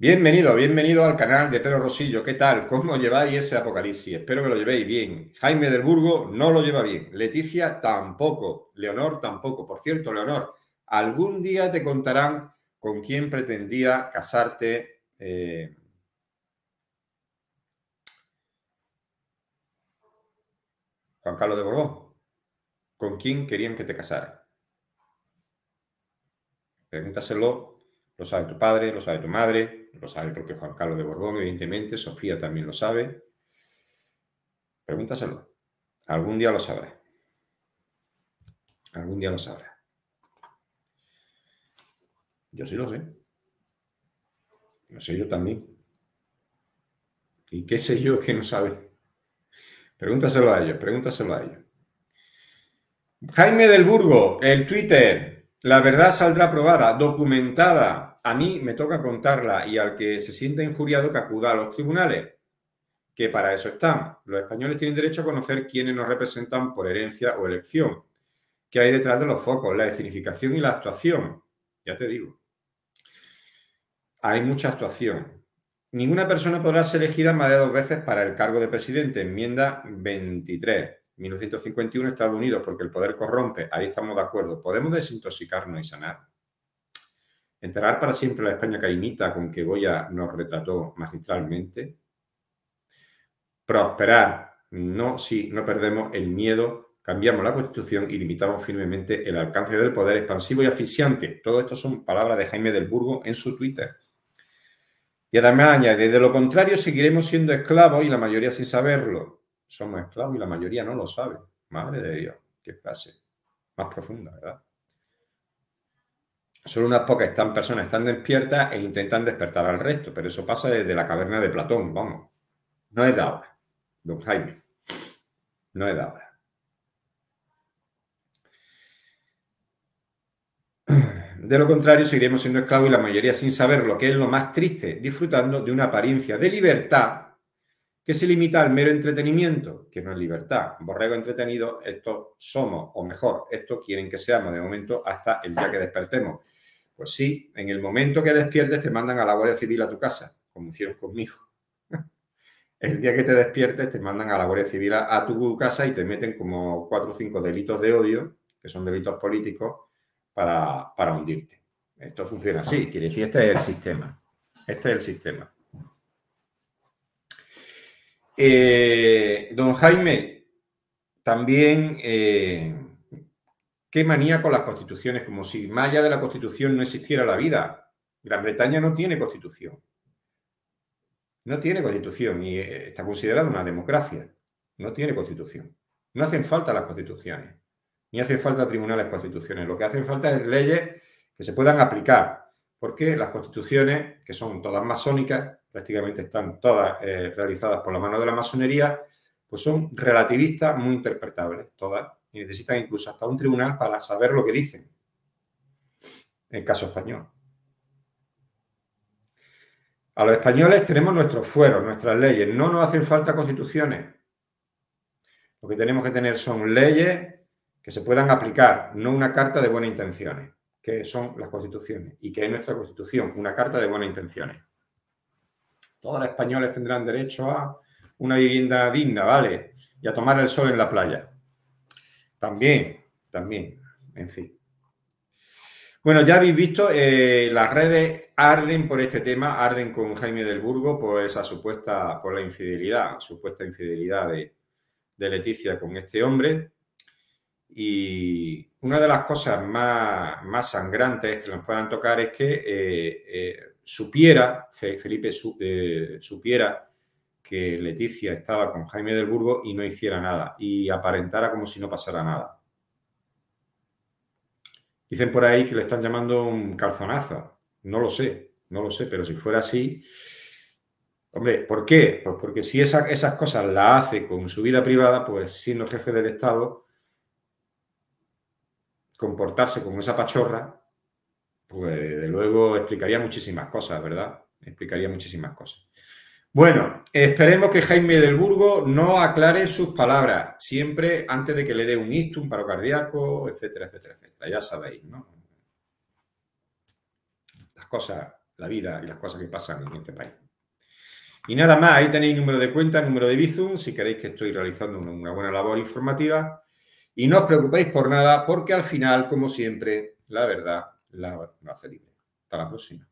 Bienvenido, bienvenido al canal de Pedro Rosillo. ¿Qué tal? ¿Cómo lleváis ese apocalipsis? Espero que lo llevéis bien. Jaime del Burgo no lo lleva bien. Leticia tampoco. Leonor tampoco. Por cierto, Leonor, algún día te contarán con quién pretendía casarte. Eh, Juan Carlos de Borbón. ¿Con quién querían que te casara? Pregúntaselo lo sabe tu padre, lo sabe tu madre, lo sabe porque Juan Carlos de Borbón, evidentemente, Sofía también lo sabe. Pregúntaselo. Algún día lo sabrá. Algún día lo sabrá. Yo sí lo sé. Lo sé yo también. ¿Y qué sé yo que no sabe? Pregúntaselo a ellos, pregúntaselo a ellos. Jaime del Burgo, el Twitter, la verdad saldrá probada, documentada. A mí me toca contarla y al que se sienta injuriado que acuda a los tribunales, que para eso están. Los españoles tienen derecho a conocer quiénes nos representan por herencia o elección, qué hay detrás de los focos, la significación y la actuación. Ya te digo, hay mucha actuación. Ninguna persona podrá ser elegida más de dos veces para el cargo de presidente, enmienda 23. 1951 Estados Unidos, porque el poder corrompe, ahí estamos de acuerdo. ¿Podemos desintoxicarnos y sanar? ¿Enterrar para siempre la España caimita con que Goya nos retrató magistralmente? ¿Prosperar? No, si no perdemos el miedo, cambiamos la constitución y limitamos firmemente el alcance del poder expansivo y asfixiante. Todo esto son palabras de Jaime del Burgo en su Twitter. Y además añade, de lo contrario seguiremos siendo esclavos y la mayoría sin saberlo somos esclavos y la mayoría no lo sabe. Madre de Dios, qué clase más profunda, ¿verdad? Solo unas pocas están, personas están despiertas e intentan despertar al resto, pero eso pasa desde la caverna de Platón, vamos. No es de ahora, don Jaime. No es de ahora. De lo contrario, seguiremos siendo esclavos y la mayoría sin saber lo que es lo más triste, disfrutando de una apariencia de libertad que se limita al mero entretenimiento, que no es libertad. Borrego entretenido, esto somos, o mejor, esto quieren que seamos de momento hasta el día que despertemos. Pues sí, en el momento que despiertes te mandan a la Guardia Civil a tu casa, como hicieron conmigo. El día que te despiertes te mandan a la Guardia Civil a, tu casa y te meten como cuatro o cinco delitos de odio, que son delitos políticos, para, para hundirte. Esto funciona así, quiere decir, este es el sistema. Este es el sistema. Eh, don Jaime, también, eh, qué manía con las constituciones, como si más allá de la constitución no existiera la vida. Gran Bretaña no tiene constitución. No tiene constitución y eh, está considerada una democracia. No tiene constitución. No hacen falta las constituciones, ni hacen falta tribunales constitucionales. Lo que hacen falta es leyes que se puedan aplicar, porque las constituciones, que son todas masónicas, prácticamente están todas eh, realizadas por la mano de la masonería, pues son relativistas muy interpretables, todas, y necesitan incluso hasta un tribunal para saber lo que dicen, en caso español. A los españoles tenemos nuestros fueros, nuestras leyes, no nos hacen falta constituciones. Lo que tenemos que tener son leyes que se puedan aplicar, no una carta de buenas intenciones, que son las constituciones, y que es nuestra constitución, una carta de buenas intenciones todos los españoles tendrán derecho a una vivienda digna, ¿vale? Y a tomar el sol en la playa. También, también, en fin. Bueno, ya habéis visto, eh, las redes arden por este tema, arden con Jaime del Burgo por esa supuesta, por la infidelidad, supuesta infidelidad de, Leticia con este hombre. Y una de las cosas más, sangrantes que nos puedan tocar es que eh, eh, supiera, Felipe eh, supiera que Leticia estaba con Jaime del Burgo y no hiciera nada y aparentara como si no pasara nada. Dicen por ahí que le están llamando un calzonazo. No lo sé, no lo sé, pero si fuera así, hombre, ¿por qué? Pues porque si esas cosas las hace con su vida privada, pues siendo jefe del Estado, comportarse como esa pachorra, pues de luego explicaría muchísimas cosas, ¿verdad? Explicaría muchísimas cosas. Bueno, esperemos que Jaime del Burgo no aclare sus palabras siempre antes de que le dé un istum paro cardíaco, etcétera, etcétera, etcétera. Ya sabéis, ¿no? Las cosas, la vida y las cosas que pasan en este país. Y nada más, ahí tenéis número de cuenta, número de Bizum, si queréis que estoy realizando una buena labor informativa. Y no os preocupéis por nada, porque al final, como siempre, la verdad la, raza libre. Hasta la próxima.